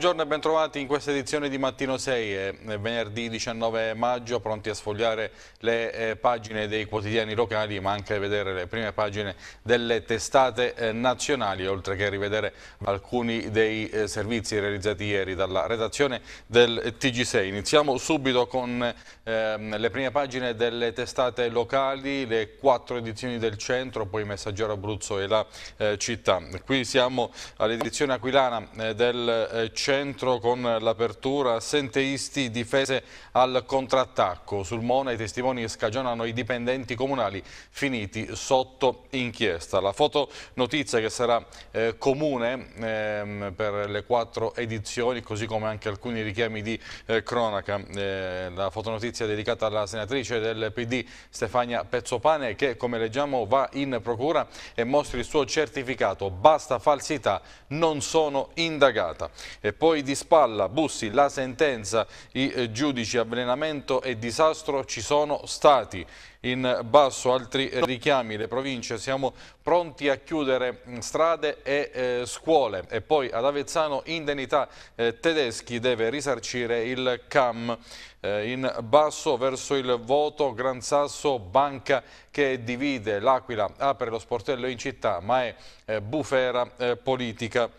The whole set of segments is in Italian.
Buongiorno e bentrovati in questa edizione di Mattino 6, eh, eh, venerdì 19 maggio, pronti a sfogliare le eh, pagine dei quotidiani locali ma anche a vedere le prime pagine delle testate nazionali, oltre che a rivedere alcuni dei servizi realizzati ieri dalla redazione del TG6. Iniziamo subito con ehm, le prime pagine delle testate locali, le quattro edizioni del centro, poi Messaggero Abruzzo e la città. Qui siamo all'edizione aquilana del centro centro con l'apertura senteisti difese al contrattacco. Sul Mona i testimoni scagionano i dipendenti comunali finiti sotto inchiesta. La fotonotizia che sarà eh, comune eh, per le quattro edizioni, così come anche alcuni richiami di eh, cronaca. Eh, la fotonotizia dedicata alla senatrice del PD Stefania Pezzopane che, come leggiamo, va in procura e mostra il suo certificato. Basta falsità, non sono indagata. E poi di spalla, Bussi, la sentenza, i eh, giudici avvelenamento e disastro ci sono stati in basso altri eh, richiami, le province siamo pronti a chiudere mm, strade e eh, scuole e poi ad Avezzano indennità eh, tedeschi deve risarcire il CAM eh, in basso verso il voto Gran Sasso banca che divide l'Aquila apre lo sportello in città ma è eh, bufera politica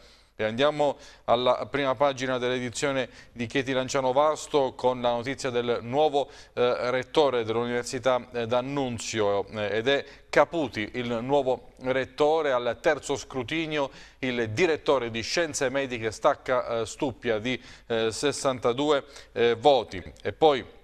e andiamo alla prima pagina dell'edizione di Chieti Lanciano Vasto con la notizia del nuovo eh, rettore dell'Università eh, d'Annunzio eh, ed è Caputi, il nuovo rettore, al terzo scrutinio il direttore di Scienze Mediche stacca eh, Stuppia di 62 eh, voti e poi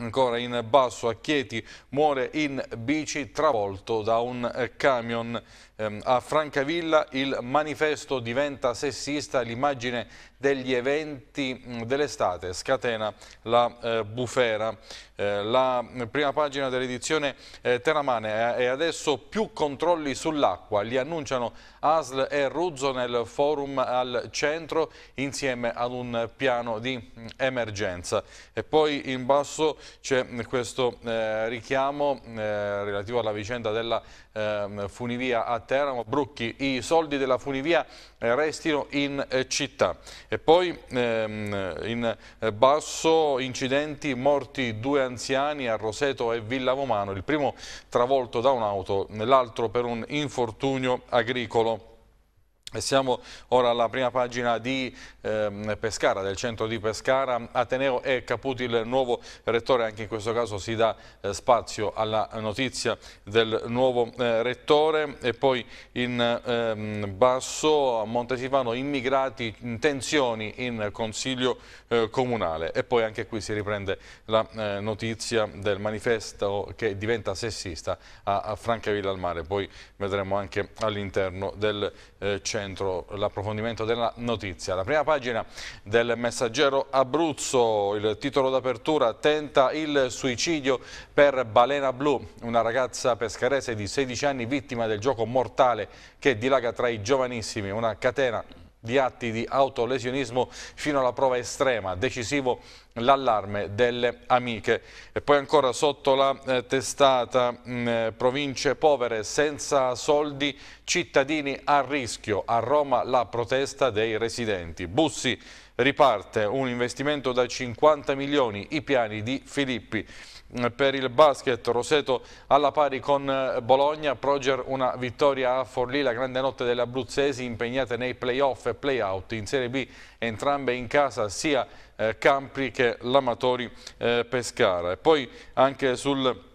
Ancora in basso a Chieti muore in bici travolto da un camion Ehm, a Francavilla il manifesto diventa sessista, l'immagine degli eventi dell'estate scatena la eh, bufera. Eh, la prima pagina dell'edizione eh, Teramane è eh, adesso più controlli sull'acqua, li annunciano ASL e Ruzzo nel forum al centro insieme ad un piano di emergenza. E poi in basso c'è questo eh, richiamo eh, relativo alla vicenda della ehm, funivia a Teramo Brucchi, i soldi della funivia eh, restino in eh, città. E poi ehm, in eh, basso incidenti, morti due anziani a Roseto e Villa Romano, il primo travolto da un'auto, l'altro per un infortunio agricolo. Siamo ora alla prima pagina di eh, Pescara, del centro di Pescara. Ateneo e Caputi il nuovo rettore, anche in questo caso si dà eh, spazio alla notizia del nuovo eh, rettore. E poi in ehm, basso a Montesivano immigrati, tensioni in consiglio eh, comunale. E poi anche qui si riprende la eh, notizia del manifesto che diventa sessista a, a Francavilla al Mare. Poi vedremo anche all'interno del eh, centro centro l'approfondimento della notizia. La prima pagina del messaggero Abruzzo, il titolo d'apertura tenta il suicidio per Balena Blu, una ragazza pescarese di 16 anni vittima del gioco mortale che dilaga tra i giovanissimi, una catena di atti di autolesionismo fino alla prova estrema, decisivo l'allarme delle amiche. E poi ancora sotto la eh, testata mh, mm, eh, province povere senza soldi, cittadini a rischio, a Roma la protesta dei residenti. Bussi riparte un investimento da 50 milioni, i piani di Filippi per il basket, Roseto alla pari con eh, Bologna, Proger una vittoria a Forlì, la grande notte delle abruzzesi impegnate nei playoff e playout in Serie B, entrambe in casa sia eh, Campri che l'Amatori eh, Pescara. E poi anche sul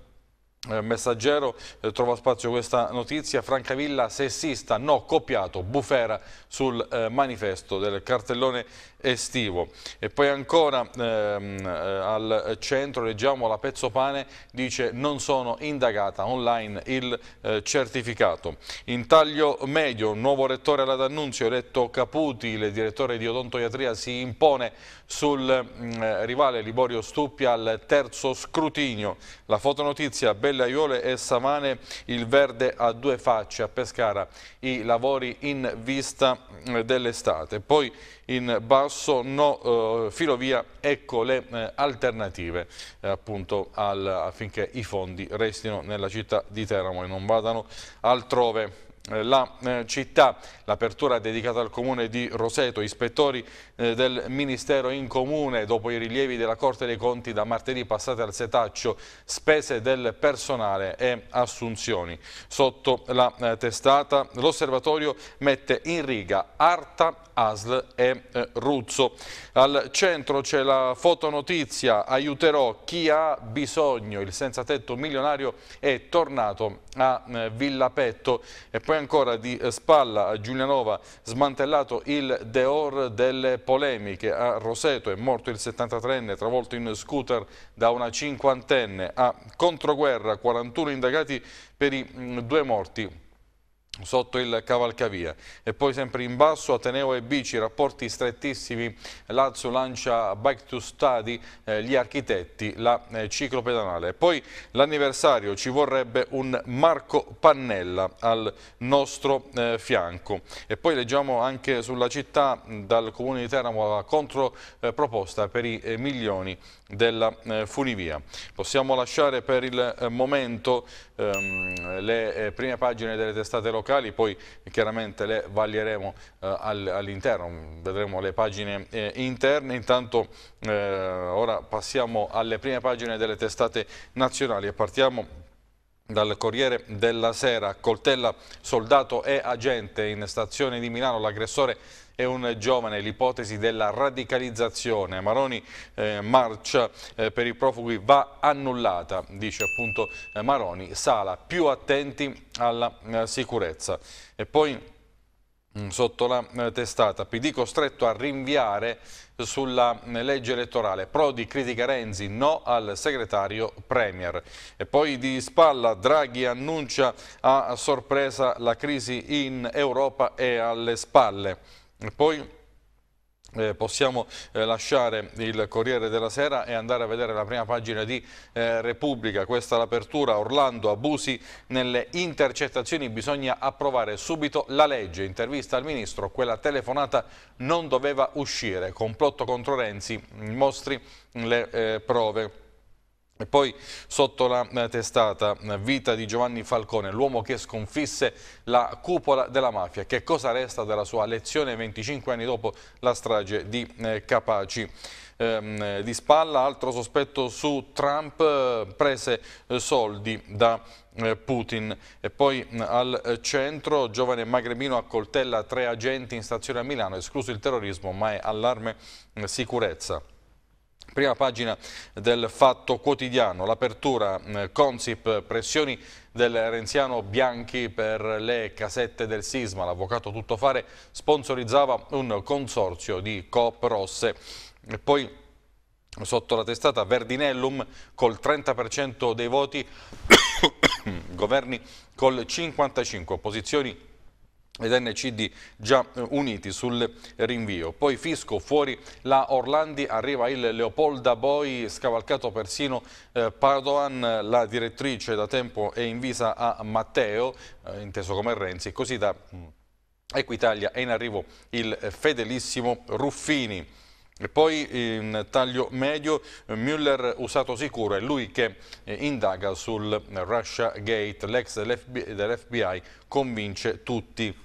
eh, messaggero eh, trova spazio questa notizia, Francavilla sessista, no copiato, bufera sul eh, manifesto del cartellone estivo. E poi ancora ehm, eh, al centro leggiamo la pezzo pane, dice non sono indagata online il eh, certificato. In taglio medio, nuovo rettore alla D'Annunzio, eletto Caputi, il direttore di odontoiatria si impone sul mm, eh, rivale Liborio Stuppi al terzo scrutinio. La fotonotizia Bella Bella Iole e Savane il verde a due facce a Pescara i lavori in vista eh, dell'estate. Poi in basso no eh, filovia, ecco le eh, alternative eh, appunto al, affinché i fondi restino nella città di Teramo e non vadano altrove. Eh, la eh, città. L'apertura dedicata al comune di Roseto, ispettori eh, del Ministero in Comune, dopo i rilievi della Corte dei Conti da martedì passate al setaccio, spese del personale e assunzioni. Sotto la eh, testata l'osservatorio mette in riga Arta, Asl e eh, Ruzzo. Al centro c'è la fotonotizia, aiuterò chi ha bisogno, il senza tetto milionario è tornato a eh, Villa Petto e poi poi ancora di eh, spalla a Giulianova smantellato il deor delle polemiche. A Roseto è morto il 73enne travolto in scooter da una cinquantenne. A Controguerra 41 indagati per i mm, due morti sotto il Cavalcavia e poi sempre in basso Ateneo e Bici, rapporti strettissimi, Lazio lancia Bike to Study, eh, gli architetti, la eh, ciclopedanale. Poi l'anniversario, ci vorrebbe un Marco Pannella al nostro eh, fianco e poi leggiamo anche sulla città dal Comune di Teramo la controproposta per i eh, milioni della eh, funivia. Possiamo lasciare per il eh, momento ehm, le eh, prime pagine delle testate locali, poi chiaramente le vaglieremo eh, all'interno, vedremo le pagine eh, interne. Intanto eh, ora passiamo alle prime pagine delle testate nazionali e partiamo dal Corriere della Sera, coltella soldato e agente in stazione di Milano, l'aggressore e un giovane, l'ipotesi della radicalizzazione. Maroni eh, marcia eh, per i profughi va annullata, dice appunto eh, Maroni, Sala, più attenti alla eh, sicurezza. E poi mm, sotto la eh, testata, PD costretto a rinviare sulla eh, legge elettorale. Prodi critica Renzi, no al segretario Premier. E poi di spalla Draghi annuncia a sorpresa la crisi in Europa e alle spalle. Poi eh, possiamo eh, lasciare il Corriere della Sera e andare a vedere la prima pagina di eh, Repubblica, questa è l'apertura, Orlando abusi nelle intercettazioni, bisogna approvare subito la legge, intervista al Ministro, quella telefonata non doveva uscire, complotto contro Renzi, mostri le eh, prove. E poi sotto la eh, testata eh, vita di Giovanni Falcone, l'uomo che sconfisse la cupola della mafia. Che cosa resta della sua lezione 25 anni dopo la strage di eh, Capaci? Ehm, di spalla, altro sospetto su Trump, prese soldi da Putin. E poi mm, al centro, giovane magrebino accoltella tre agenti in stazione a Milano, escluso il terrorismo ma è allarme sicurezza. Prima pagina del Fatto Quotidiano, l'apertura mm, Consip, pressioni del Renziano Bianchi per le casette del sisma. L'avvocato Tuttofare sponsorizzava un consorzio di coop rosse. E poi sotto la testata Verdinellum col 30% dei voti, governi col 55%, opposizioni ed NCD già eh, uniti sul rinvio. Poi Fisco fuori la Orlandi, arriva il Leopolda Boi, scavalcato persino eh, Padoan, la direttrice da tempo è invisa a Matteo, eh, inteso come Renzi, così da mm, Equitalia è in arrivo il fedelissimo Ruffini. E poi in taglio medio Müller usato sicuro, è lui che eh, indaga sul Russia Gate, l'ex dell'FBI convince tutti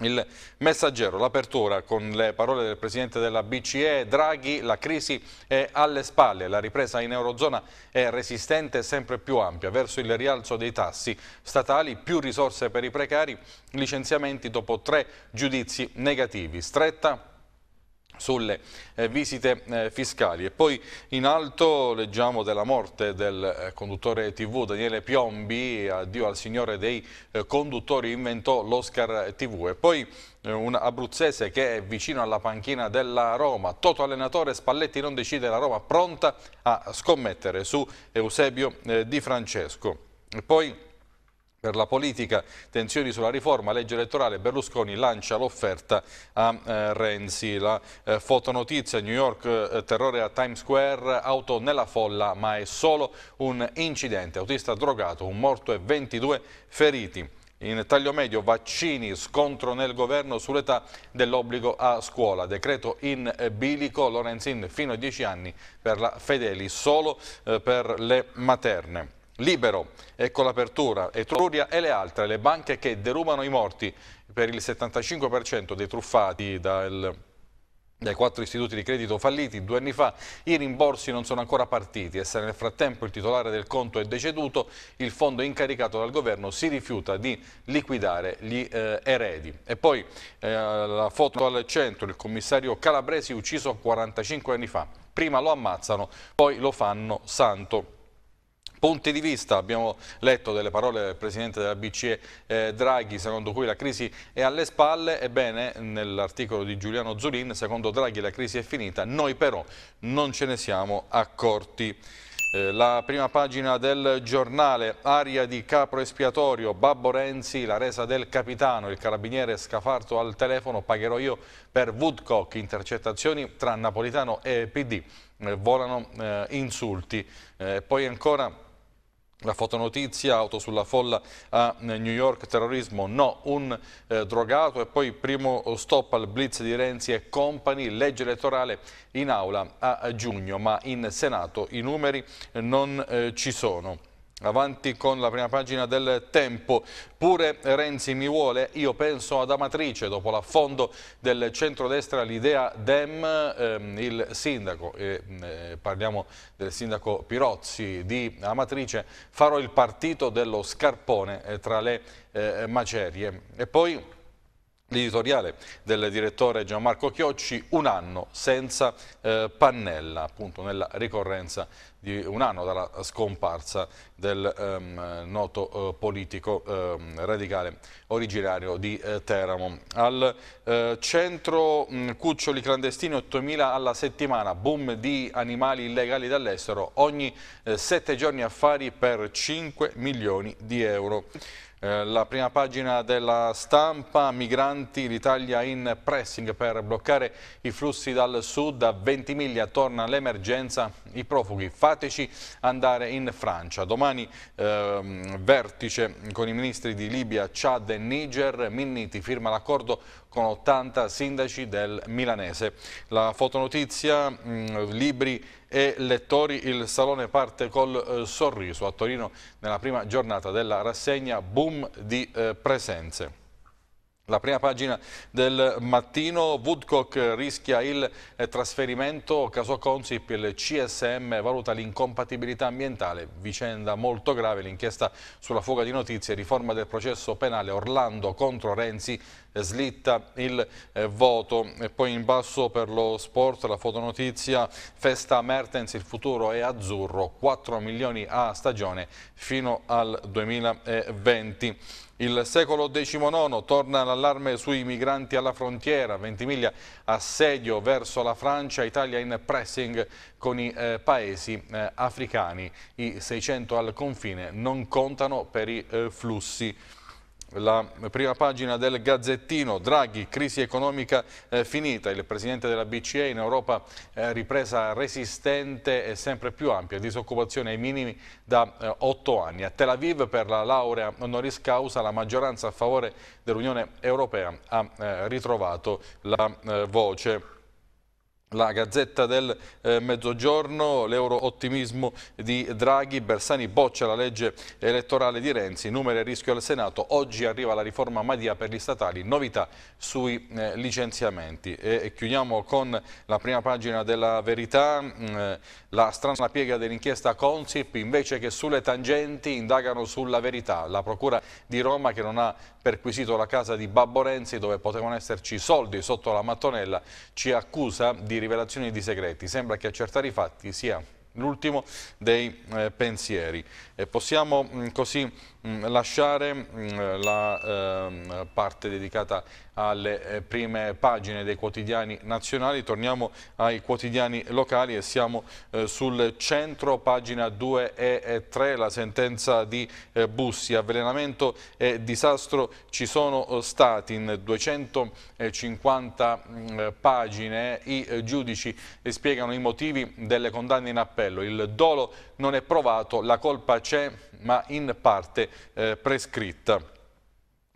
il messaggero, l'apertura con le parole del Presidente della BCE, Draghi, la crisi è alle spalle, la ripresa in Eurozona è resistente e sempre più ampia, verso il rialzo dei tassi statali, più risorse per i precari, licenziamenti dopo tre giudizi negativi, stretta sulle eh, visite eh, fiscali. E poi in alto leggiamo della morte del eh, conduttore TV Daniele Piombi, addio al signore dei eh, conduttori, inventò l'Oscar TV. E poi eh, un abruzzese che è vicino alla panchina della Roma, Toto allenatore Spalletti non decide la Roma, pronta a scommettere su Eusebio eh, Di Francesco. E poi per la politica, tensioni sulla riforma, legge elettorale, Berlusconi lancia l'offerta a eh, Renzi. La eh, fotonotizia, New York, eh, terrore a Times Square, auto nella folla, ma è solo un incidente. Autista drogato, un morto e 22 feriti. In taglio medio vaccini, scontro nel governo sull'età dell'obbligo a scuola, decreto in bilico, Lorenzin fino a 10 anni per la Fedeli, solo eh, per le materne. Libero, ecco l'apertura, Etruria e le altre, le banche che derubano i morti per il 75% dei truffati dal dai quattro istituti di credito falliti due anni fa, i rimborsi non sono ancora partiti e se nel frattempo il titolare del conto è deceduto, il fondo incaricato dal governo si rifiuta di liquidare gli eh, eredi. E poi eh, la foto al centro, il commissario Calabresi ucciso 45 anni fa. Prima lo ammazzano, poi lo fanno santo punti di vista. Abbiamo letto delle parole del Presidente della BCE eh, Draghi, secondo cui la crisi è alle spalle. Ebbene, nell'articolo di Giuliano Zulin, secondo Draghi la crisi è finita, noi però non ce ne siamo accorti. Eh, la prima pagina del giornale, aria di capro espiatorio, Babbo Renzi, la resa del capitano, il carabiniere scafarto al telefono, pagherò io per Woodcock, intercettazioni tra Napolitano e PD, eh, volano eh, insulti. Eh, poi ancora la fotonotizia, auto sulla folla a eh, New York, terrorismo no, un eh, drogato e poi primo stop al blitz di Renzi e compagni, legge elettorale in aula a giugno, ma in Senato i numeri non eh, ci sono. Avanti con la prima pagina del tempo. Pure Renzi mi vuole, io penso ad Amatrice. Dopo l'affondo del centrodestra l'idea Dem, ehm, il sindaco, eh, eh, parliamo del sindaco Pirozzi di Amatrice, farò il partito dello scarpone eh, tra le eh, macerie. E poi... L'editoriale del direttore Gianmarco Chiocci, un anno senza eh, pannella, appunto nella ricorrenza di un anno dalla scomparsa del ehm, noto eh, politico ehm, radicale originario di eh, Teramo. Al eh, centro mh, mm, cuccioli clandestini 8.000 alla settimana, boom di animali illegali dall'estero, ogni eh, sette giorni affari per 5 milioni di euro. Eh, la prima pagina della stampa, migranti, l'Italia in pressing per bloccare i flussi dal sud, a Ventimiglia torna l'emergenza, i profughi fateci andare in Francia. Domani ehm, vertice con i ministri di Libia, Chad e Niger, Minniti firma l'accordo con 80 sindaci del Milanese. La fotonotizia, mm, libri e lettori, il salone parte col eh, sorriso a Torino nella prima giornata della rassegna boom di eh, presenze. La prima pagina del mattino, Woodcock rischia il eh, trasferimento, caso Consip, il CSM valuta l'incompatibilità ambientale, vicenda molto grave, l'inchiesta sulla fuga di notizie, riforma del processo penale Orlando contro Renzi, eh, slitta il eh, voto. E poi in basso per lo sport la fotonotizia, festa Mertens, il futuro è azzurro, 4 milioni a stagione fino al 2020. Il secolo XIX torna l'allarme sui migranti alla frontiera, Ventimiglia assedio verso la Francia, Italia in pressing con i eh, paesi eh, africani. I 600 al confine non contano per i eh, flussi. La prima pagina del Gazzettino, Draghi, crisi economica eh, finita, il presidente della BCE in Europa eh, ripresa resistente e sempre più ampia, disoccupazione ai minimi da eh, otto eh, anni. A Tel Aviv per la laurea honoris causa la maggioranza a favore dell'Unione Europea ha eh, ritrovato la eh, voce. La Gazzetta del eh, Mezzogiorno, l'euro-ottimismo di Draghi, Bersani boccia la legge elettorale di Renzi, numero e rischio al Senato, oggi arriva la riforma Madia per gli statali, novità sui eh, licenziamenti. E, e chiudiamo con la prima pagina della verità, mh, mm, eh, la strana piega dell'inchiesta Consip, invece che sulle tangenti indagano sulla verità, la procura di Roma che non ha perquisito la casa di Babbo Renzi dove potevano esserci soldi sotto la mattonella ci accusa di rivelazioni di segreti. Sembra che accertare i fatti sia l'ultimo dei eh, pensieri. E possiamo mm, così Mm, lasciare mm, la eh, parte dedicata alle eh, prime pagine dei quotidiani nazionali, torniamo ai quotidiani locali e siamo eh, sul centro, pagina 2 e 3, la sentenza di eh, Bussi, avvelenamento e disastro ci sono eh, stati in 250 mh, mm, pagine, i eh, giudici spiegano i motivi delle condanne in appello, il dolo non è provato, la colpa c'è ma in parte eh, prescritta.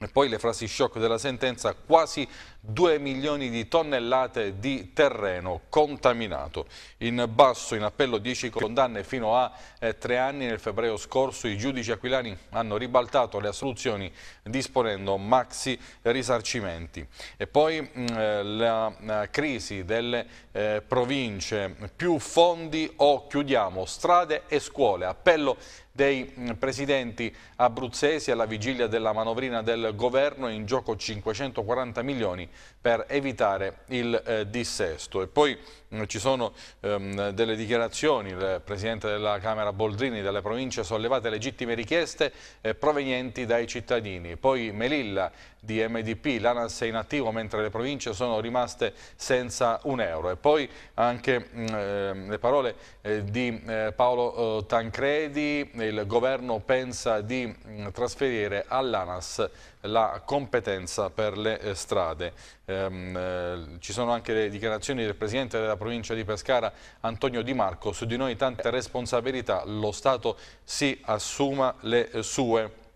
E poi le frasi shock della sentenza, quasi 2 milioni di tonnellate di terreno contaminato. In basso, in appello 10 condanne fino a 3 eh, anni. Nel febbraio scorso i giudici aquilani hanno ribaltato le assoluzioni disponendo maxi risarcimenti. E poi mm, eh, la crisi delle eh, province, più fondi o chiudiamo strade e scuole. Appello dei mm, presidenti abruzzesi alla vigilia della manovrina del governo in gioco 540 milioni per evitare il eh, dissesto. E poi mh, mm, ci sono ehm, delle dichiarazioni, il Presidente della Camera Boldrini, delle province sollevate legittime richieste eh, provenienti dai cittadini. Poi Melilla di MDP, l'ANAS è in attivo mentre le province sono rimaste senza un euro. E poi anche eh, le parole eh, di eh, Paolo eh, Tancredi, il governo pensa di mh, mm, trasferire all'ANAS la competenza per le eh, strade. Ehm, eh, ci sono anche le dichiarazioni del Presidente della provincia di Pescara, Antonio Di Marco, su di noi tante responsabilità, lo Stato si assuma le sue.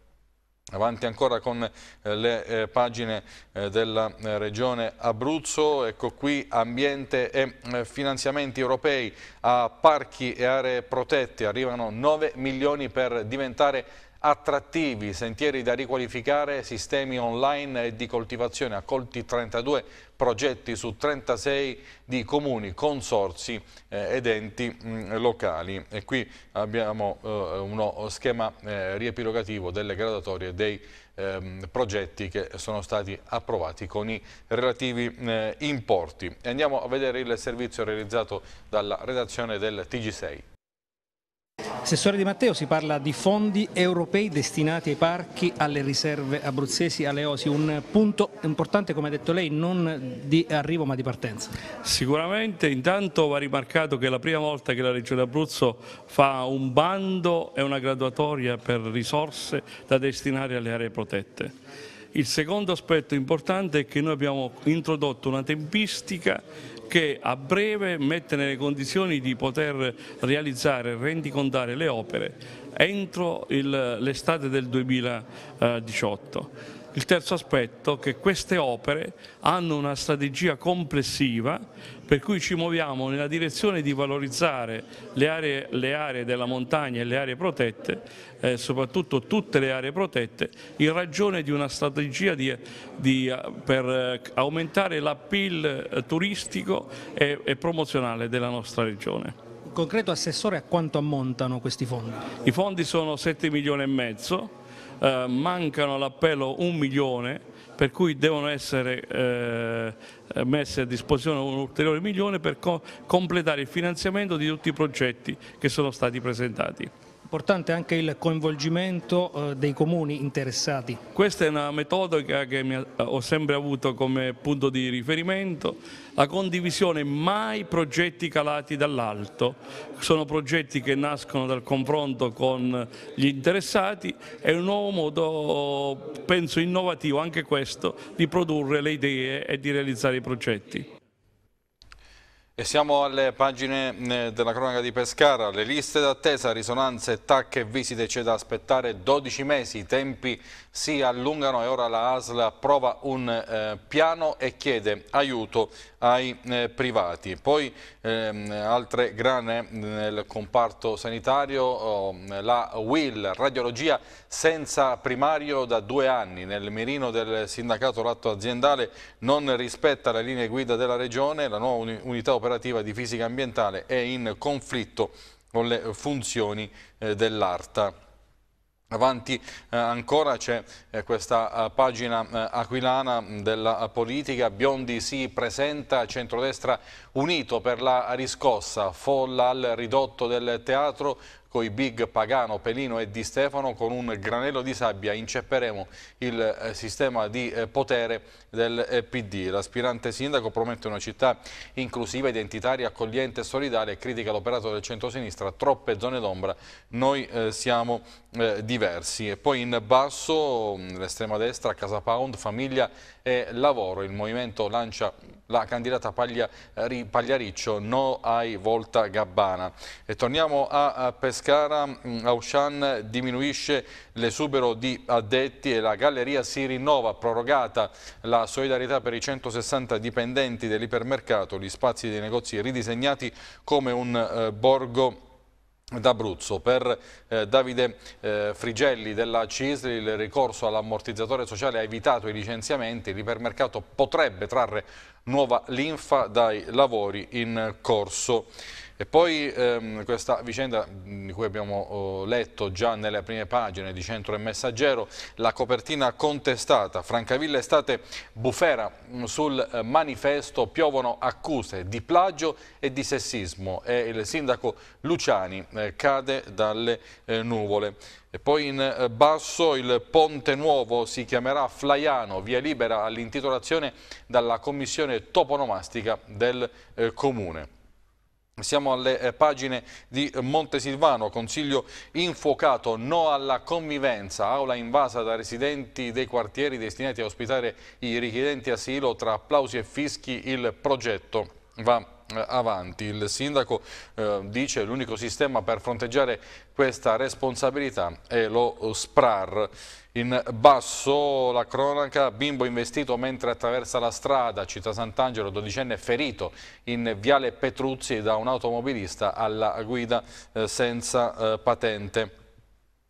Avanti ancora con eh, le eh, pagine eh, della regione Abruzzo, ecco qui ambiente e finanziamenti europei a parchi e aree protette, arrivano 9 milioni per diventare attrattivi, sentieri da riqualificare, sistemi online e di coltivazione, accolti 32 progetti su 36 di comuni, consorsi eh, ed enti mh, mm, locali. E qui abbiamo eh, uno schema eh, riepilogativo delle gradatorie dei ehm, progetti che sono stati approvati con i relativi eh, importi. E andiamo a vedere il servizio realizzato dalla redazione del TG6. Assessore Di Matteo, si parla di fondi europei destinati ai parchi, alle riserve abruzzesi, alle OSI, un punto importante come ha detto lei, non di arrivo ma di partenza. Sicuramente intanto va rimarcato che è la prima volta che la Regione Abruzzo fa un bando e una graduatoria per risorse da destinare alle aree protette. Il secondo aspetto importante è che noi abbiamo introdotto una tempistica che a breve mette nelle condizioni di poter realizzare e rendicontare le opere entro l'estate del 2018. Il terzo aspetto è che queste opere hanno una strategia complessiva per cui ci muoviamo nella direzione di valorizzare le aree, le aree della montagna e le aree protette, eh, soprattutto tutte le aree protette, in ragione di una strategia di, di, eh, per eh, aumentare l'appeal eh, turistico e, e promozionale della nostra regione In concreto assessore a quanto ammontano questi fondi? I fondi sono 7 milioni e mezzo eh, mancano all'appello un milione, per cui devono essere eh, eh messe a disposizione un ulteriore milione per completare il finanziamento di tutti i progetti che sono stati presentati importante anche il coinvolgimento eh, dei comuni interessati. Questa è una metodica che ho sempre avuto come punto di riferimento, la condivisione mai progetti calati dall'alto, sono progetti che nascono dal confronto con gli interessati, è un nuovo modo penso innovativo anche questo di produrre le idee e di realizzare i progetti. E siamo alle pagine eh, della cronaca di Pescara, le liste d'attesa, risonanze, tac e visite c'è da aspettare 12 mesi, i tempi si allungano e ora la ASL approva un eh, piano e chiede aiuto ai eh, privati. Poi ehm, altre grane nel comparto sanitario, oh, la WIL, radiologia senza primario da due anni, nel mirino del sindacato l'atto aziendale non rispetta le linee guida della regione, la nuova unità operativa operativa di fisica ambientale è in conflitto con le funzioni eh, dell'ARTA. Avanti eh, ancora c'è eh, questa eh, pagina eh, aquilana mm, della politica, Biondi si presenta, centrodestra unito per la riscossa, folla al ridotto del teatro, coi big Pagano, Pelino e Di Stefano con un granello di sabbia incepperemo il eh, sistema di eh, potere del eh, PD. L'aspirante sindaco promette una città inclusiva, identitaria, accogliente e solidale e critica l'operato del centro-sinistra. troppe zone d'ombra, noi siamo diversi. E poi in basso, mm, l'estrema destra, Casa Pound, famiglia e lavoro, il movimento lancia la candidata Paglia, Pagliariccio, no ai Volta Gabbana. E torniamo a Pescara. Pescara, mm, Aushan diminuisce l'esubero di addetti e la galleria si rinnova, prorogata la solidarietà per i 160 dipendenti dell'ipermercato, gli spazi dei negozi ridisegnati come un eh, borgo d'Abruzzo. Per eh, Davide eh, Frigelli della CISL il ricorso all'ammortizzatore sociale ha evitato i licenziamenti, l'ipermercato potrebbe trarre nuova linfa dai lavori in corso. E poi ehm, questa vicenda di cui abbiamo eh, letto già nelle prime pagine di Centro e Messaggero, la copertina contestata, Francavilla estate bufera, sul eh, manifesto piovono accuse di plagio e di sessismo e il sindaco Luciani eh, cade dalle eh, nuvole. E poi in eh, basso il Ponte Nuovo si chiamerà Flaiano, via libera all'intitolazione dalla Commissione Toponomastica del Comune. Siamo alle eh, pagine di Montesilvano, consiglio infuocato, no alla convivenza, aula invasa da residenti dei quartieri destinati a ospitare i richiedenti asilo, tra applausi e fischi il progetto va eh, avanti. Il sindaco eh, dice che l'unico sistema per fronteggiare questa responsabilità è lo SPRAR. In basso la cronaca, bimbo investito mentre attraversa la strada, città Sant'Angelo, dodicenne ferito in viale Petruzzi da un automobilista alla guida eh, senza eh, patente.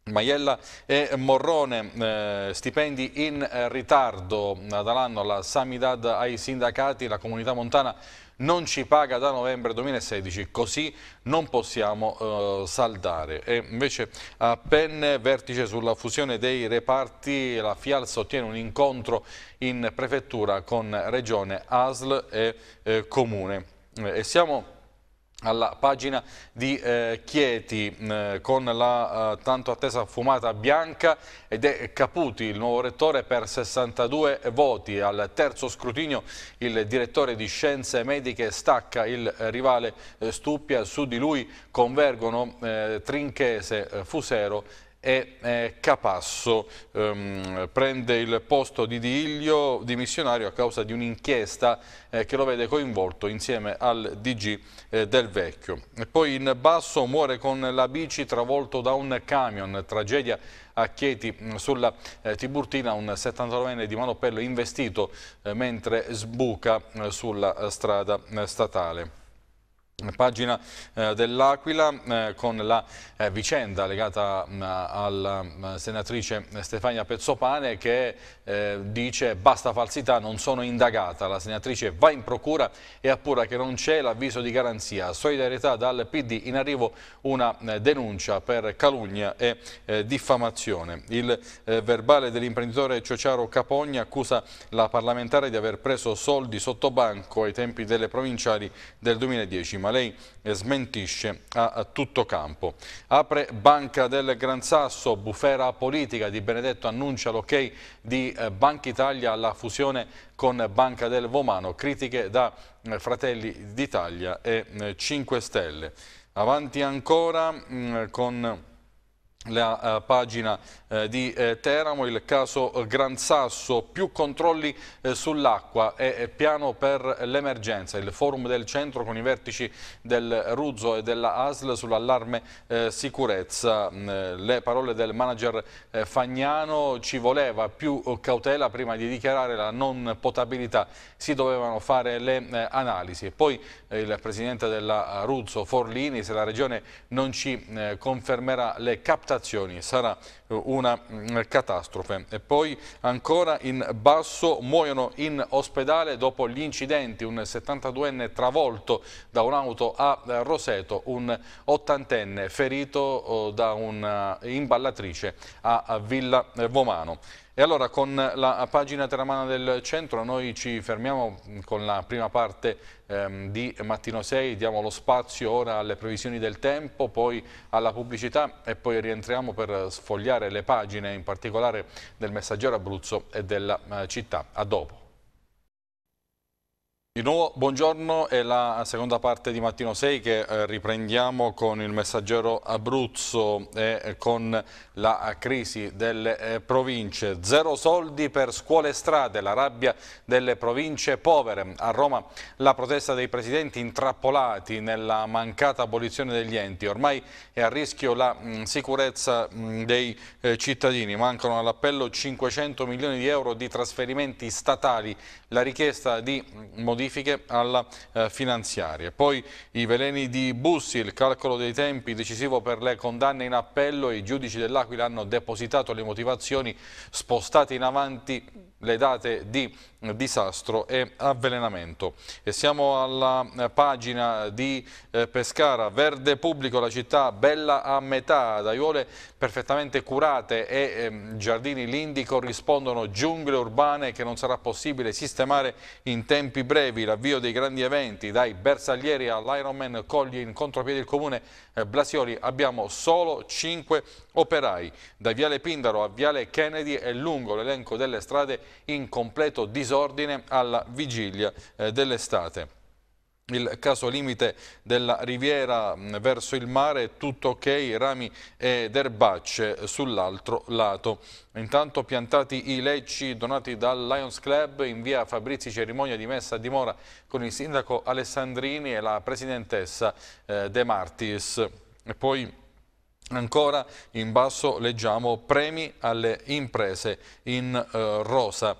Maiella e Morrone, eh, stipendi in ritardo dall'anno la Samidad ai sindacati, la comunità montana non ci paga da novembre 2016, così non possiamo eh, saldare. E invece a Penne, vertice sulla fusione dei reparti, la Fialsa ottiene un incontro in prefettura con Regione, ASL e eh, Comune. E siamo alla pagina di eh, Chieti eh, con la eh, tanto attesa fumata bianca ed è Caputi il nuovo rettore per 62 voti. Al terzo scrutinio il direttore di scienze mediche stacca il rivale eh, Stuppia, su di lui convergono eh, Trinchese, eh, Fusero e eh, Capasso ehm, prende il posto di Diglio dimissionario a causa di un'inchiesta eh, che lo vede coinvolto insieme al DG eh, del Vecchio. E poi in basso muore con la bici travolto da un camion, tragedia a Chieti mm, sulla eh, Tiburtina, un 79enne di Manopello investito eh, mentre sbuca eh, sulla strada statale. Pagina eh, dell'Aquila eh, con la eh, vicenda legata mh, mm, alla mh, mm, senatrice Stefania Pezzopane che eh, dice basta falsità, non sono indagata. La senatrice va in procura e appura che non c'è l'avviso di garanzia. Solidarietà dal PD in arrivo una eh, denuncia per calunnia e eh, diffamazione. Il verbale dell'imprenditore Ciociaro Capogna accusa la parlamentare di aver preso soldi sotto banco ai tempi delle provinciali del 2010 ma lei smentisce a tutto campo. Apre Banca del Gran Sasso, bufera politica di Benedetto annuncia l'ok di eh, Banca Italia alla fusione con Banca del Vomano, critiche da eh, Fratelli d'Italia e 5 eh, Stelle. Avanti ancora mm, con la pagina eh, di eh, Teramo, il caso Gran Sasso, più controlli eh, sull'acqua e piano per l'emergenza, il forum del centro con i vertici del Ruzzo e della ASL sull'allarme sicurezza, mm, le parole del manager Fagnano, ci voleva più cautela prima di dichiarare la non potabilità, si dovevano fare le analisi e poi il presidente della Ruzzo Forlini, se la regione non ci confermerà le captazioni sarà un una mm, catastrofe. E poi ancora in basso muoiono in ospedale dopo gli incidenti, un 72enne travolto da un'auto a eh, Roseto, un 80enne ferito oh, da un'imballatrice a Villa eh, Vomano. E allora con la pagina teramana del centro noi ci fermiamo mm, con la prima parte ehm, di Mattino 6, diamo lo spazio ora alle previsioni del tempo, poi alla pubblicità e poi rientriamo per sfogliare le pagine in particolare del Messaggero Abruzzo e della eh, città. A dopo. Di nuovo buongiorno, è la seconda parte di Mattino 6 che eh, riprendiamo con il messaggero Abruzzo e eh, con la crisi delle eh, province. Zero soldi per scuole e strade, la rabbia delle province povere. A Roma la protesta dei presidenti intrappolati nella mancata abolizione degli enti. Ormai è a rischio la mh, mm, sicurezza mh, mm, dei eh, cittadini. Mancano all'appello 500 milioni di euro di trasferimenti statali. La richiesta di mm, modificare modifiche alla eh, finanziaria. Poi i veleni di Bussi, il calcolo dei tempi decisivo per le condanne in appello, i giudici dell'Aquila hanno depositato le motivazioni spostate in avanti le date di disastro e avvelenamento. E siamo alla eh, pagina di eh, Pescara, verde pubblico, la città bella a metà, ad perfettamente curate e ehm, giardini lindi corrispondono giungle urbane che non sarà possibile sistemare in tempi brevi. L'avvio dei grandi eventi, dai bersaglieri all'Ironman, coglie in contropiede il comune eh, Blasioli, abbiamo solo 5 Operai, da Viale Pindaro a Viale Kennedy è lungo l'elenco delle strade in completo disordine alla vigilia eh, dell'estate. Il caso limite della riviera mm, verso il mare, è tutto ok, rami ed erbacce sull'altro lato. Intanto piantati i lecci donati dal Lions Club in via Fabrizi Cerimonia di messa a dimora con il sindaco Alessandrini e la presidentessa eh, De Martis. E poi Ancora in basso leggiamo premi alle imprese in eh, rosa.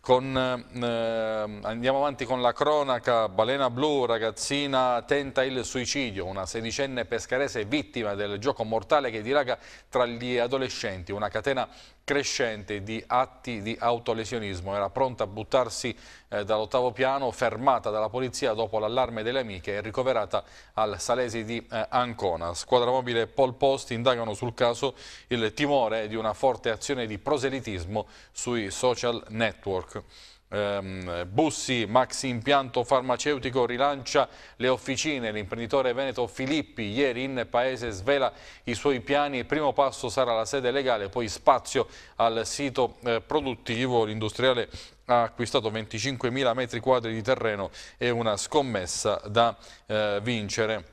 Con, eh, andiamo avanti con la cronaca, balena blu, ragazzina tenta il suicidio, una sedicenne pescarese vittima del gioco mortale che dilaga tra gli adolescenti, una catena crescente di atti di autolesionismo. Era pronta a buttarsi eh, dall'ottavo piano, fermata dalla polizia dopo l'allarme delle amiche e ricoverata al Salesi di eh, Ancona. Squadra mobile e Pol Post indagano sul caso il timore di una forte azione di proselitismo sui social network ehm, Bussi, Maxi Impianto Farmaceutico rilancia le officine, l'imprenditore veneto Filippi ieri in paese svela i suoi piani, il primo passo sarà la sede legale, poi spazio al sito eh, produttivo, l'industriale ha acquistato 25.000 metri quadri di terreno e una scommessa da eh, vincere.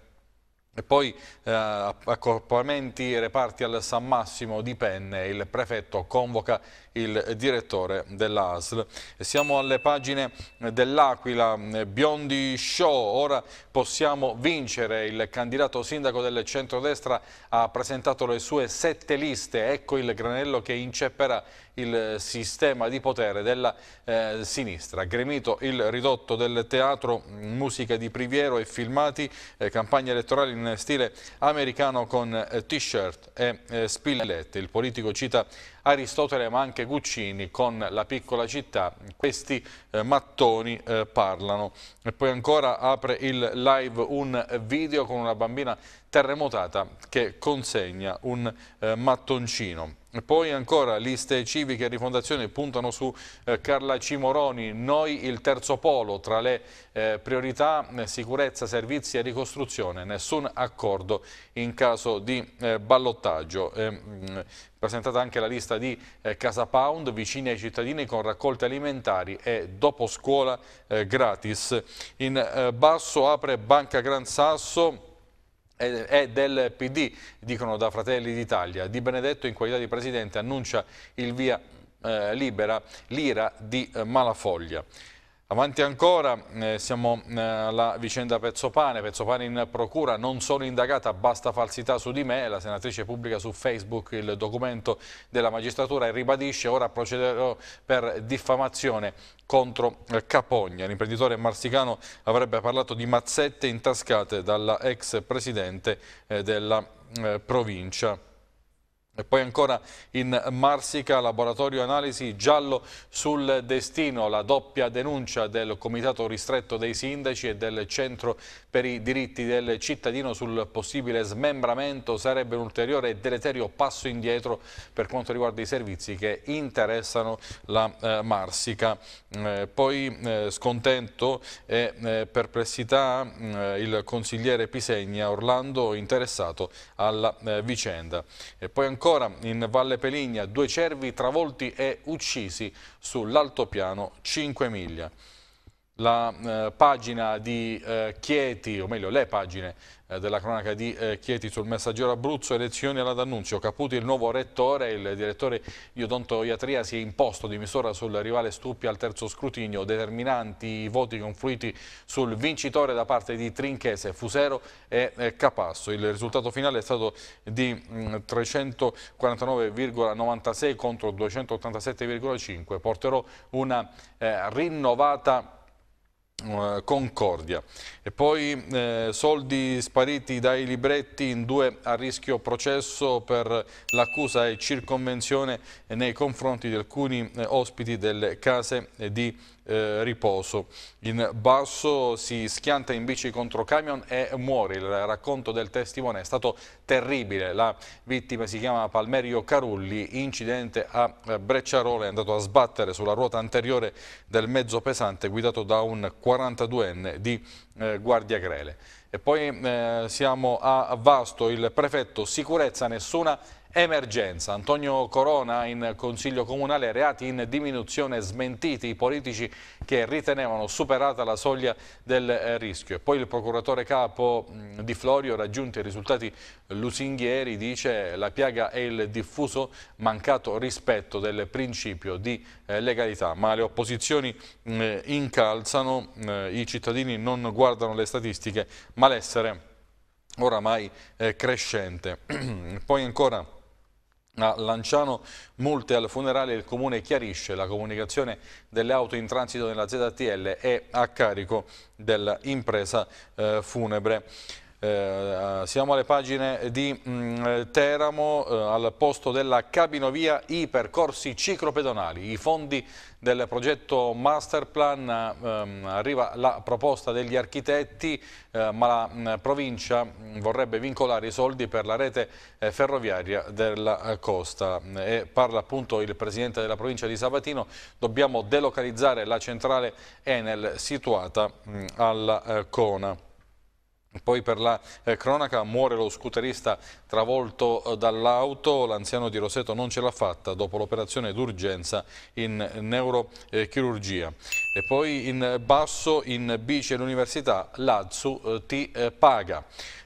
E poi eh, accorpamenti e reparti al San Massimo di Penne, il prefetto convoca il direttore dell'ASL. Siamo alle pagine dell'Aquila, eh, Biondi Show, ora possiamo vincere. Il candidato sindaco del centrodestra ha presentato le sue sette liste, ecco il granello che incepperà il sistema di potere della eh, sinistra. Gremito il ridotto del teatro, musica di Priviero e filmati, eh, campagna elettorale in stile americano con eh, t-shirt e eh, spillette. Il politico cita Aristotele ma anche Guccini con La piccola città, questi eh, mattoni eh, parlano. E poi ancora apre il live un video con una bambina terremotata che consegna un eh, mattoncino. Poi ancora liste civiche e rifondazione puntano su eh, Carla Cimoroni, noi il terzo polo, tra le eh, priorità eh, sicurezza, servizi e ricostruzione, nessun accordo in caso di eh, ballottaggio. Mh, mm, presentata anche la lista di eh, Casa Pound, vicini ai cittadini con raccolte alimentari e dopo scuola eh, gratis. In basso apre Banca Gran Sasso è del PD, dicono da Fratelli d'Italia. Di Benedetto in qualità di presidente annuncia il via eh, libera l'ira di eh, Malafoglia. Avanti ancora, eh, siamo eh, alla vicenda Pezzopane, Pezzopane in procura, non sono indagata, basta falsità su di me, la senatrice pubblica su Facebook il documento della magistratura e ribadisce ora procederò per diffamazione contro eh, Capogna. L'imprenditore marsicano avrebbe parlato di mazzette intascate dalla ex presidente eh, della eh, provincia. E poi ancora in Marsica, laboratorio analisi giallo sul destino, la doppia denuncia del Comitato Ristretto dei Sindaci e del Centro per i diritti del cittadino sul possibile smembramento sarebbe un ulteriore e deleterio passo indietro per quanto riguarda i servizi che interessano la eh, Marsica. Eh, poi eh, scontento e eh, perplessità mm, il consigliere Pisegna Orlando interessato alla eh, vicenda. E poi ancora Ancora in Valle Peligna due cervi travolti e uccisi sull'altopiano 5 miglia la eh, pagina di eh, Chieti, o meglio le pagine eh, della cronaca di eh, Chieti sul messaggero Abruzzo, elezioni alla D'Annunzio, Caputi il nuovo rettore, il direttore di odontoiatria si è imposto di misura sul rivale Stuppi al terzo scrutinio, determinanti i voti confluiti sul vincitore da parte di Trinchese, Fusero e eh, Capasso. Il risultato finale è stato di 349,96 mm, contro 287,5, porterò una rinnovata eh, Concordia. E poi eh, soldi spariti dai libretti in due a rischio processo per l'accusa e circonvenzione nei confronti di alcuni eh, ospiti delle case eh, di eh, riposo. In basso si schianta in bici contro camion e muore. Il racconto del testimone è stato terribile. La vittima si chiama Palmerio Carulli. Incidente a eh, Brecciarole è andato a sbattere sulla ruota anteriore del mezzo pesante guidato da un 42enne di eh, Guardia Grele. E poi eh, siamo a Vasto, il prefetto, sicurezza nessuna Emergenza. Antonio Corona in Consiglio Comunale, reati in diminuzione smentiti, i politici che ritenevano superata la soglia del eh, rischio. E poi il procuratore capo mm, di Florio, raggiunti i risultati lusinghieri, dice la piaga è il diffuso mancato rispetto del principio di eh, legalità. Ma le opposizioni mm, incalzano, mm, i cittadini non guardano le statistiche, malessere l'essere oramai eh, crescente. Poi ancora a Lanciano multe al funerale il comune chiarisce la comunicazione delle auto in transito nella ZTL è a carico dell'impresa eh, funebre. Eh, siamo alle pagine di mh, mm, Teramo, eh, al posto della cabinovia i percorsi ciclopedonali, i fondi del progetto Masterplan, ehm, arriva la proposta degli architetti, eh, ma la mh, mm, provincia mm, vorrebbe vincolare i soldi per la rete eh, ferroviaria della eh, costa. E parla appunto il presidente della provincia di Sabatino, dobbiamo delocalizzare la centrale Enel situata mh, alla eh, Cona. Poi per la eh, cronaca muore lo scooterista travolto eh, dall'auto, l'anziano di Roseto non ce l'ha fatta dopo l'operazione d'urgenza in neurochirurgia. E poi in basso, in bici all'università, l'Azzu eh, ti eh, paga.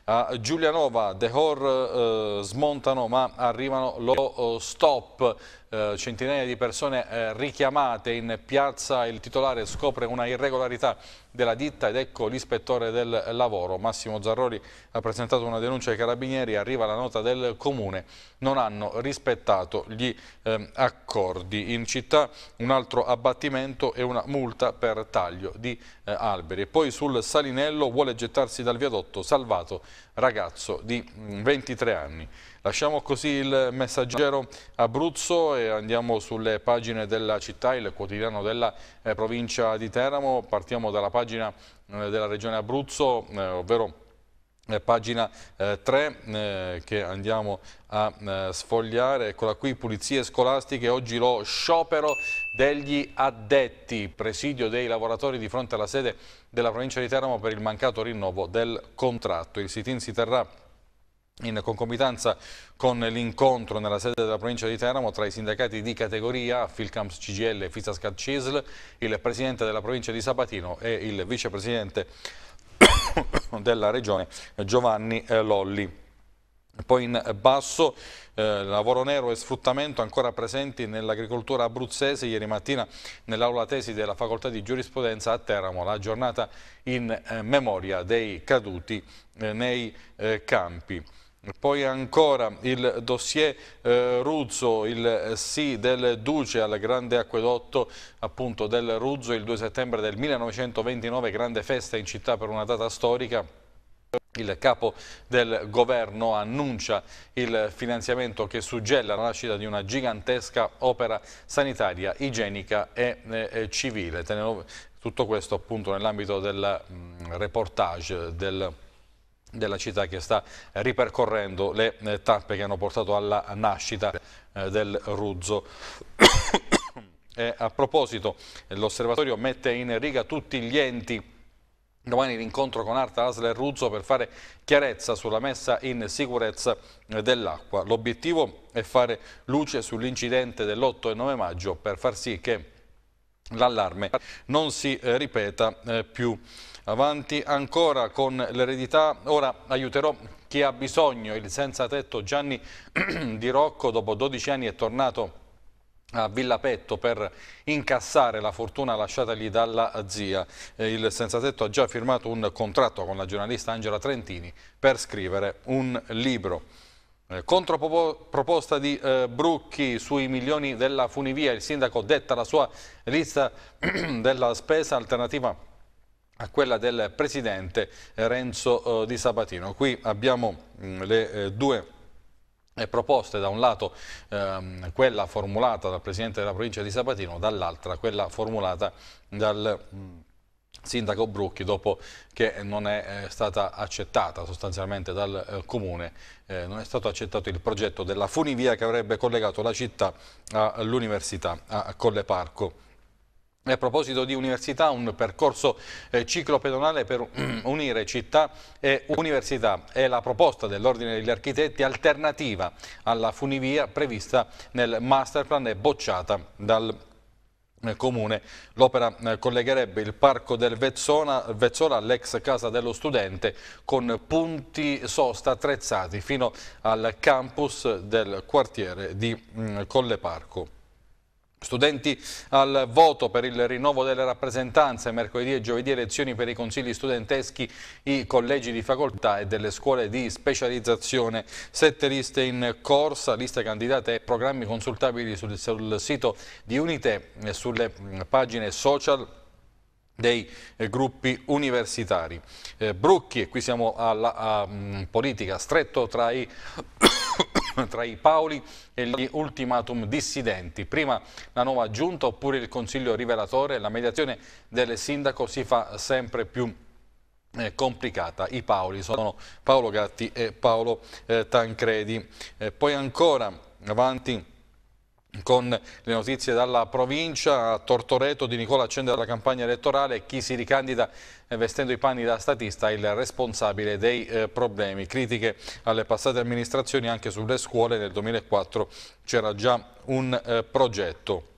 A Giulianova, Dehor eh, smontano ma arrivano lo eh, stop eh, centinaia di persone eh, richiamate in piazza, il titolare scopre una irregolarità della ditta ed ecco l'ispettore del lavoro. Massimo Zarrori ha presentato una denuncia ai carabinieri, arriva la nota del comune, non hanno rispettato gli ehm, accordi. In città un altro abbattimento e una multa per taglio di eh, alberi. E Poi sul Salinello vuole gettarsi dal viadotto, salvato ragazzo di 23 mm, anni. Lasciamo così il messaggero Abruzzo e andiamo sulle pagine della città, il quotidiano della eh, provincia di Teramo. Partiamo dalla pagina eh, della regione Abruzzo, eh, ovvero eh, pagina 3 eh, eh, che andiamo a eh, sfogliare, eccola qui, pulizie scolastiche, oggi lo sciopero degli addetti, presidio dei lavoratori di fronte alla sede della provincia di Teramo per il mancato rinnovo del contratto. Il sit-in si terrà in concomitanza con l'incontro nella sede della provincia di Teramo tra i sindacati di categoria Filcamps CGL e Fisascat CISL, il presidente della provincia di Sabatino e il vicepresidente della regione Giovanni eh, Lolli. Poi in basso eh, lavoro nero e sfruttamento ancora presenti nell'agricoltura abruzzese. Ieri mattina nell'aula tesi della facoltà di giurisprudenza a Teramo, la giornata in eh, memoria dei caduti eh, nei eh, campi. Poi ancora il dossier eh, Ruzzo, il sì del Duce al grande acquedotto appunto, del Ruzzo il 2 settembre del 1929, grande festa in città per una data storica. Il capo del governo annuncia il finanziamento che suggella la nascita di una gigantesca opera sanitaria, igienica e eh, civile. Tutto questo appunto nell'ambito del mh, mm, reportage del della città che sta ripercorrendo le eh, tappe che hanno portato alla nascita eh, del Ruzzo. E a proposito, l'osservatorio mette in riga tutti gli enti Domani l'incontro con Arta Asle e Ruzzo per fare chiarezza sulla messa in sicurezza dell'acqua. L'obiettivo è fare luce sull'incidente dell'8 e 9 maggio per far sì che l'allarme non si eh, ripeta più. Avanti ancora con l'eredità, ora aiuterò chi ha bisogno, il senza tetto Gianni Di Rocco dopo 12 anni è tornato a Villa Petto per incassare la fortuna lasciatagli dalla zia. Eh, il senzatetto ha già firmato un contratto con la giornalista Angela Trentini per scrivere un libro. Eh, Controproposta di eh, Brucchi sui milioni della funivia, il sindaco detta la sua lista della spesa alternativa a quella del presidente eh, Renzo eh, Di Sabatino. Qui abbiamo mm, le eh, due proposte da un lato ehm, quella formulata dal presidente della provincia di Sabatino, dall'altra quella formulata dal mm, sindaco Brucchi dopo che non è eh, stata accettata sostanzialmente dal comune, non è stato accettato il progetto della funivia che avrebbe collegato la città all'università a Colle Parco a proposito di università, un percorso eh, ciclopedonale per mm, unire città e università è la proposta dell'Ordine degli Architetti alternativa alla funivia prevista nel masterplan e bocciata dal eh, comune. L'opera eh, collegherebbe il parco del Vezzona, Vezzola all'ex casa dello studente con punti sosta attrezzati fino al campus del quartiere di mm, Colleparco. Studenti al voto per il rinnovo delle rappresentanze, mercoledì e giovedì elezioni per i consigli studenteschi, i collegi di facoltà e delle scuole di specializzazione. Sette liste in corsa, liste candidate e programmi consultabili sul, sul sito di Unite e sulle mm, pagine social dei eh, gruppi universitari. Eh, Brucchi, e qui siamo alla a, mh, mm, politica, stretto tra i tra i Paoli e gli ultimatum dissidenti. Prima la nuova giunta oppure il consiglio rivelatore, la mediazione del sindaco si fa sempre più eh, complicata. I Paoli sono Paolo Gatti e Paolo eh, Tancredi. Eh, poi ancora avanti con le notizie dalla provincia, a Tortoreto di Nicola accende la campagna elettorale chi si ricandida eh, vestendo i panni da statista è il responsabile dei eh, problemi. Critiche alle passate amministrazioni anche sulle scuole, nel 2004 c'era già un eh, progetto.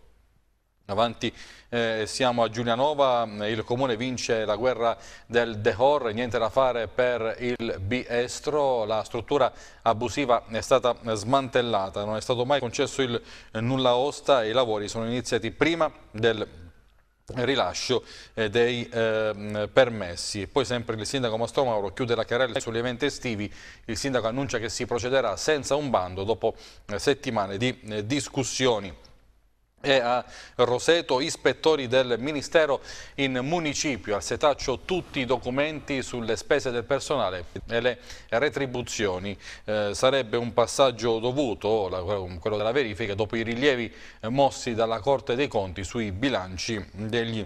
Avanti eh, siamo a Giulianova, eh, il comune vince la guerra del Dehor, niente da fare per il biestro, la struttura abusiva è stata smantellata, non è stato mai concesso il nulla osta e i lavori sono iniziati prima del rilascio eh, dei eh, permessi. Poi sempre il sindaco Mastromauro chiude la carella sugli eventi estivi, il sindaco annuncia che si procederà senza un bando dopo eh, settimane di eh, discussioni e a Roseto ispettori del Ministero in municipio. Al setaccio tutti i documenti sulle spese del personale e le retribuzioni. Eh, sarebbe un passaggio dovuto, quello della verifica, dopo i rilievi eh, mossi dalla Corte dei Conti sui bilanci degli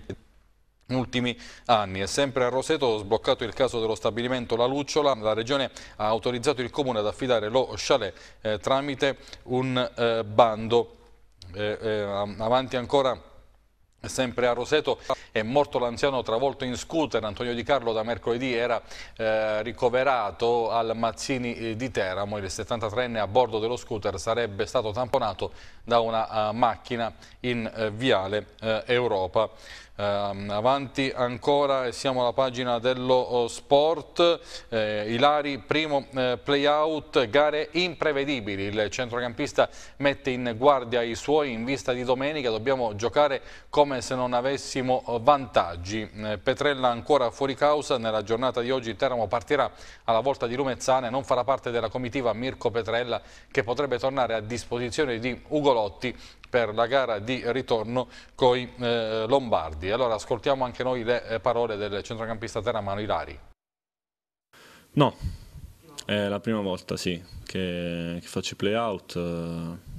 ultimi anni. E sempre a Roseto sbloccato il caso dello stabilimento La Lucciola, la Regione ha autorizzato il Comune ad affidare lo chalet eh, tramite un eh, bando eh, eh, avanti ancora Sempre a Roseto è morto l'anziano travolto in scooter, Antonio Di Carlo da mercoledì era eh, ricoverato al Mazzini eh, di Teramo, il 73enne a bordo dello scooter sarebbe stato tamponato da una uh, macchina in uh, Viale uh, Europa. Ehm, avanti ancora siamo alla pagina dello eh, sport. Eh, Ilari, primo eh, playout, gare imprevedibili. Il centrocampista mette in guardia i suoi in vista di domenica. Dobbiamo giocare come se non avessimo vantaggi. Petrella ancora fuori causa. Nella giornata di oggi Teramo partirà alla volta di Lumezzane. Non farà parte della comitiva Mirko Petrella che potrebbe tornare a disposizione di Ugolotti per la gara di ritorno coi eh, Lombardi. Allora ascoltiamo anche noi le eh, parole del centrocampista teramano Ilari. No, è la prima volta sì, che, che faccio i playout. Eh,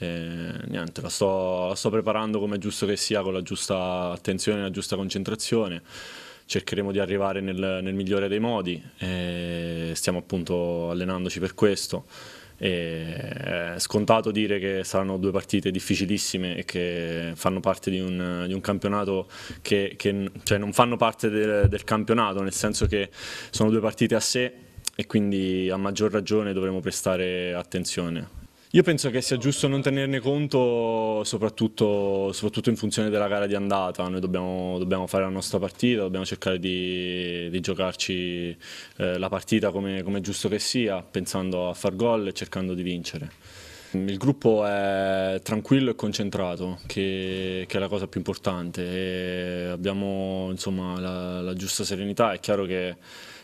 e niente, la sto, la sto preparando come è giusto che sia, con la giusta attenzione e la giusta concentrazione. Cercheremo di arrivare nel, nel migliore dei modi e stiamo appunto allenandoci per questo. E è eh, scontato dire che saranno due partite difficilissime e che fanno parte di un, di un campionato che, che cioè non fanno parte del, del campionato, nel senso che sono due partite a sé e quindi a maggior ragione dovremo prestare attenzione. Io penso che sia giusto non tenerne conto, soprattutto, soprattutto in funzione della gara di andata. Noi dobbiamo, dobbiamo fare la nostra partita, dobbiamo cercare di, di giocarci eh, la partita come, come è giusto che sia, pensando a far gol e cercando di vincere. Il gruppo è tranquillo e concentrato, che, che è la cosa più importante. E abbiamo insomma, la, la giusta serenità. È chiaro che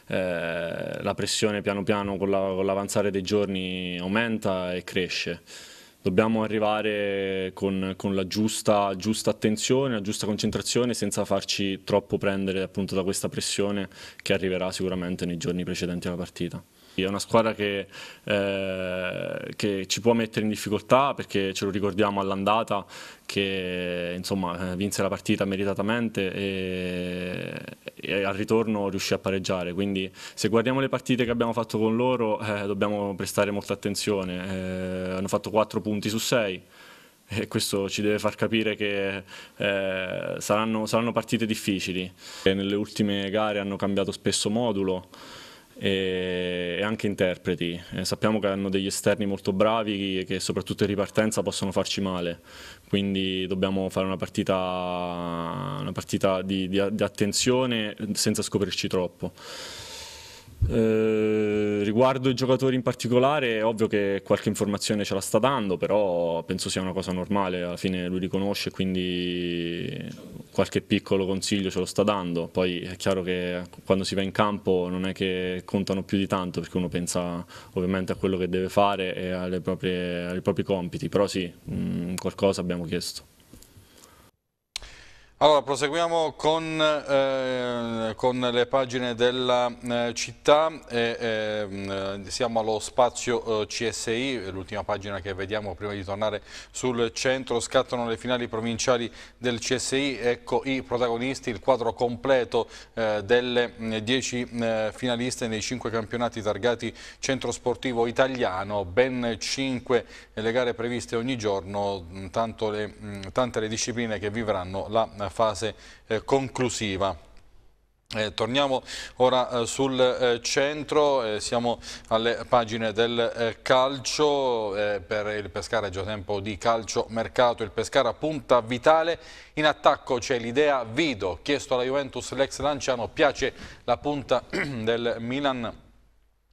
eh, la pressione piano piano con, la, con l'avanzare dei giorni aumenta e cresce. Dobbiamo arrivare con, con la giusta, giusta, attenzione, la giusta concentrazione senza farci troppo prendere appunto da questa pressione che arriverà sicuramente nei giorni precedenti alla partita. È una squadra che, eh, che, ci può mettere in difficoltà perché ce lo ricordiamo all'andata che insomma, vinse la partita meritatamente e, e, al ritorno riuscì a pareggiare. Quindi se guardiamo le partite che abbiamo fatto con loro eh, dobbiamo prestare molta attenzione. Eh, hanno fatto 4 punti su 6 e questo ci deve far capire che eh, saranno, saranno partite difficili. E nelle ultime gare hanno cambiato spesso modulo e anche interpreti. Eh, sappiamo che hanno degli esterni molto bravi che soprattutto in ripartenza possono farci male, quindi dobbiamo fare una partita, una partita di, di, di attenzione senza scoprirci troppo. Eh, riguardo i giocatori in particolare, è ovvio che qualche informazione ce la sta dando, però penso sia una cosa normale, alla fine lui riconosce, quindi qualche piccolo consiglio ce lo sta dando. Poi è chiaro che quando si va in campo non è che contano più di tanto, perché uno pensa ovviamente a quello che deve fare e proprie, ai propri compiti, però sì, mh, mm, qualcosa abbiamo chiesto. Allora, proseguiamo con, eh, con, le pagine della eh, città, e, eh, siamo allo spazio eh, CSI, l'ultima pagina che vediamo prima di tornare sul centro, scattano le finali provinciali del CSI, ecco i protagonisti, il quadro completo eh, delle 10 mm, eh, finaliste nei cinque campionati targati centro sportivo italiano, ben cinque le gare previste ogni giorno, mm, le, mm, tante le discipline che vivranno la finale fase eh, conclusiva. Eh, torniamo ora eh, sul eh, centro, eh, siamo alle pagine del eh, calcio, per il Pescara è già tempo di calcio mercato, il Pescara punta vitale, in attacco c'è l'idea Vido, chiesto alla Juventus l'ex Lanciano, piace la punta del Milan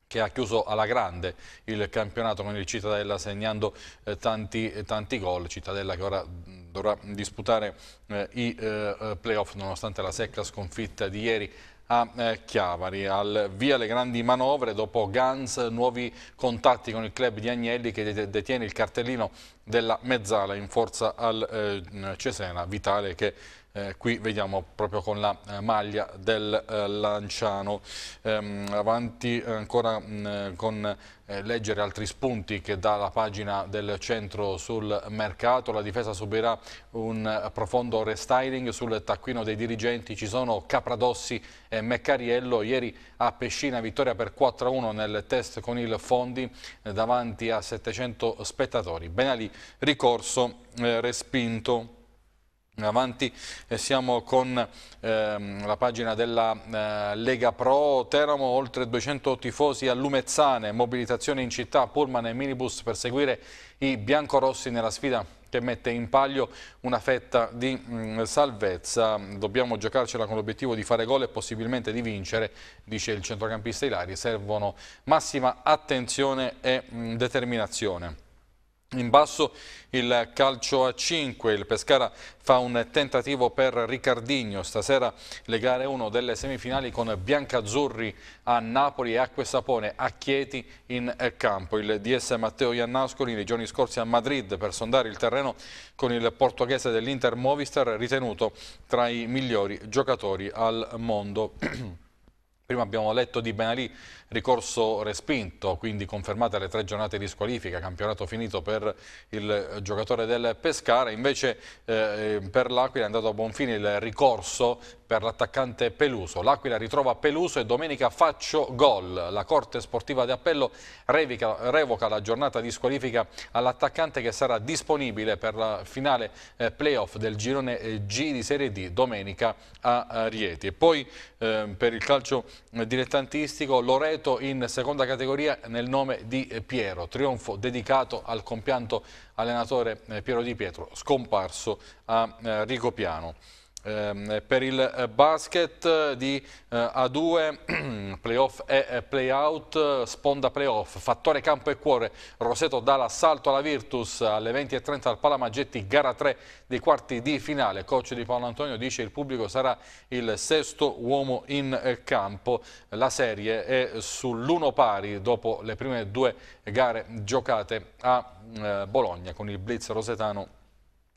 che ha chiuso alla grande il campionato con il Cittadella segnando tanti, tanti gol, Cittadella che ora mm, dovrà disputare eh, i eh, eh, playoff nonostante la secca sconfitta di ieri a Chiavari. Al via le grandi manovre dopo Gans, nuovi contatti con il club di Agnelli che detiene il cartellino della mezzala in forza al Cesena, Vitale che eh, qui vediamo proprio con la eh, maglia del eh, Lanciano. Ehm, avanti ancora mh, mm, eh, con eh, leggere altri spunti che dà la pagina del centro sul mercato, la difesa subirà un eh, profondo restyling sul taccuino dei dirigenti, ci sono Capradossi e Meccariello, ieri a Pescina vittoria per 4-1 nel test con il Fondi davanti a 700 spettatori, Benali ricorso respinto. Avanti eh, siamo con ehm, la pagina della eh, Lega Pro, Teramo, oltre 200 tifosi a Lumezzane, mobilitazione in città, pullman e minibus per seguire i biancorossi nella sfida che mette in palio una fetta di mh, mm, salvezza. Dobbiamo giocarcela con l'obiettivo di fare gol e possibilmente di vincere, dice il centrocampista Ilari. Servono massima attenzione e mh, mm, determinazione. In basso il calcio a 5, il Pescara fa un tentativo per Riccardigno, stasera le gare 1 delle semifinali con Biancazzurri a Napoli e Acque Sapone a Chieti in campo. Il DS Matteo Iannascoli nei giorni scorsi a Madrid per sondare il terreno con il portoghese dell'Inter Movistar ritenuto tra i migliori giocatori al mondo. Prima abbiamo letto di Benalì ricorso respinto, quindi confermate le tre giornate di squalifica, campionato finito per il giocatore del Pescara, invece eh, eh, per l'Aquila è andato a buon fine il ricorso per l'attaccante Peluso. L'Aquila ritrova Peluso e domenica faccio gol. La Corte Sportiva di Appello revica, revoca la giornata di squalifica all'attaccante che sarà disponibile per la finale eh, playoff del girone eh, G di Serie D domenica a Rieti. E poi eh, per il calcio eh, dilettantistico Loreto Rovereto in seconda categoria nel nome di eh, Piero, trionfo dedicato al compianto allenatore eh, Piero Di Pietro, scomparso a eh, Rigopiano. Ehm, per il eh, basket eh, di eh, A2 playoff e playout sponda playoff fattore campo e cuore Roseto dà l'assalto alla Virtus alle 20.30 al Palamagetti, gara 3 dei quarti di finale coach di Paolo Antonio dice il pubblico sarà il sesto uomo in campo la serie è sull'uno pari dopo le prime due gare giocate a Bologna con il blitz rosetano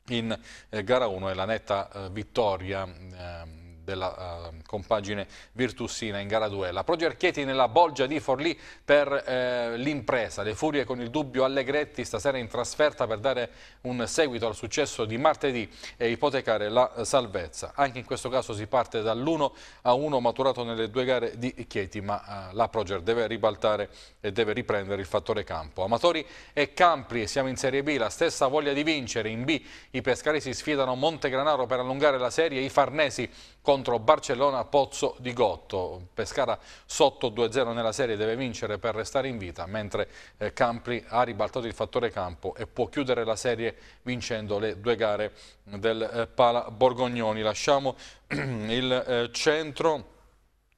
in eh, gara 1 e la netta eh, vittoria ehm, della uh, compagine Virtussina in gara duella. Proger Chieti nella bolgia di Forlì per eh, l'impresa. Le furie con il dubbio Allegretti stasera in trasferta per dare un seguito al successo di martedì e ipotecare la salvezza. Anche in questo caso si parte dall'1 a 1 maturato nelle due gare di Chieti, ma uh, la Proger deve ribaltare e deve riprendere il fattore campo. Amatori e Campri, siamo in Serie B, la stessa voglia di vincere. In B i pescari si sfidano Montegranaro per allungare la serie, i Farnesi contro Barcellona Pozzo di Gotto. Pescara sotto 2-0 nella serie deve vincere per restare in vita, mentre eh, Campli ha ribaltato il fattore campo e può chiudere la serie vincendo le due gare del eh, Pala Borgognoni. Lasciamo il eh, centro.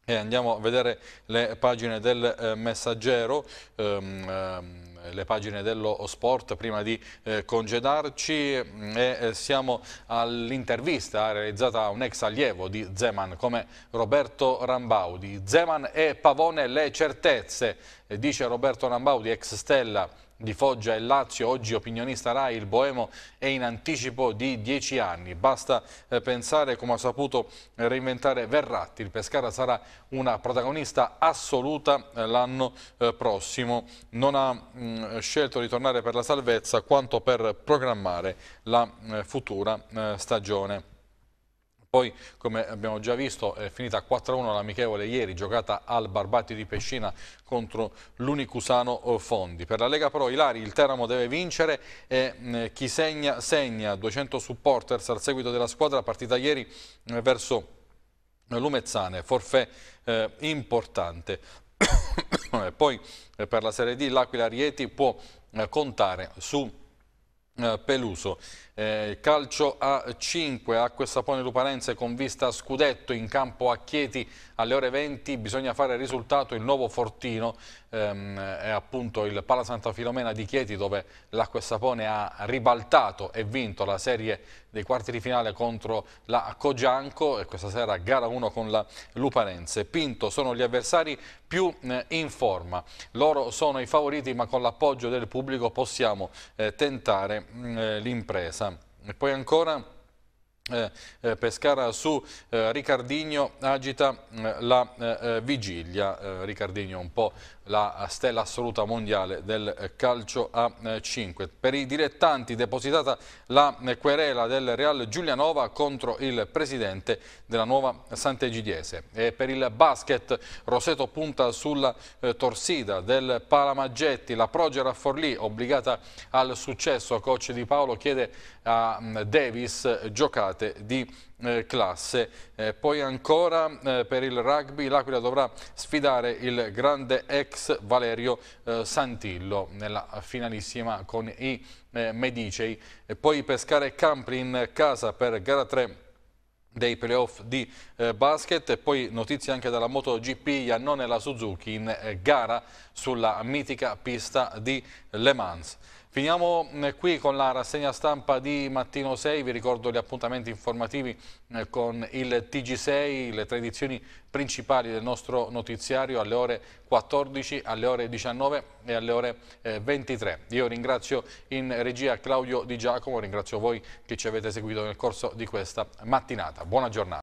E andiamo a vedere le pagine del messaggero. Ehm, ehm, le pagine dello sport prima di eh, congedarci mm, e eh, siamo all'intervista realizzata a un ex allievo di Zeman come Roberto Rambaudi. Zeman e Pavone le certezze, eh, dice Roberto Rambaudi, ex Stella di Foggia e Lazio, oggi opinionista Rai, il Boemo è in anticipo di dieci anni. Basta eh, pensare come ha saputo eh, reinventare Verratti, il Pescara sarà una protagonista assoluta eh, l'anno prossimo. Non ha mm, scelto di tornare per la salvezza quanto per programmare la futura stagione. Poi, come abbiamo già visto, è finita 4-1 l'amichevole ieri, giocata al Barbati di Pescina contro l'Unicusano eh, Fondi. Per la Lega Pro, Ilari, il Teramo deve vincere e eh, chi segna, segna. 200 supporters al seguito della squadra, partita ieri eh, verso eh, Lumezzane, forfè eh, importante. Poi eh, per la Serie D l'Aquila Rieti può contare su eh, Peluso. Eh, calcio a 5, Acque Sapone Luparense con vista a Scudetto in campo a Chieti alle ore 20 bisogna fare risultato il nuovo fortino, ehm, è appunto il Pala Santa Filomena di Chieti dove l'acqua e sapone ha ribaltato e vinto la serie dei quarti di finale contro la Cogianco e questa sera gara 1 con la Luparense. Pinto sono gli avversari più eh, in forma, loro sono i favoriti ma con l'appoggio del pubblico possiamo eh, tentare mm, eh, l'impresa. E poi ancora eh, eh, Pescara su eh, Riccardino agita la vigilia, Riccardino un po' la stella assoluta mondiale del calcio a 5. Eh, per i direttanti depositata la querela del Real Giulianova contro il presidente della nuova Sant'Egidiese. E per il basket Roseto punta sulla eh, torsida del Palamaggetti, la progera Forlì obbligata al successo, coach Di Paolo chiede a mm, Davis giocate di eh, classe. Eh, poi ancora eh, per il rugby l'Aquila dovrà sfidare il grande ex Valerio eh, Santillo nella finalissima con i eh, Medicei. E poi pescare Campri in casa per gara 3 dei playoff di eh, basket e poi notizie anche dalla MotoGP Iannone e la Suzuki in eh, gara sulla mitica pista di Le Mans. Finiamo eh, qui con la rassegna stampa di Mattino 6, vi ricordo gli appuntamenti informativi eh, con il TG6, le tre edizioni principali del nostro notiziario alle ore 14, alle ore 19 e alle ore 23. Eh, Io ringrazio in regia Claudio Di Giacomo, ringrazio voi che ci avete seguito nel corso di questa mattinata. Buona giornata.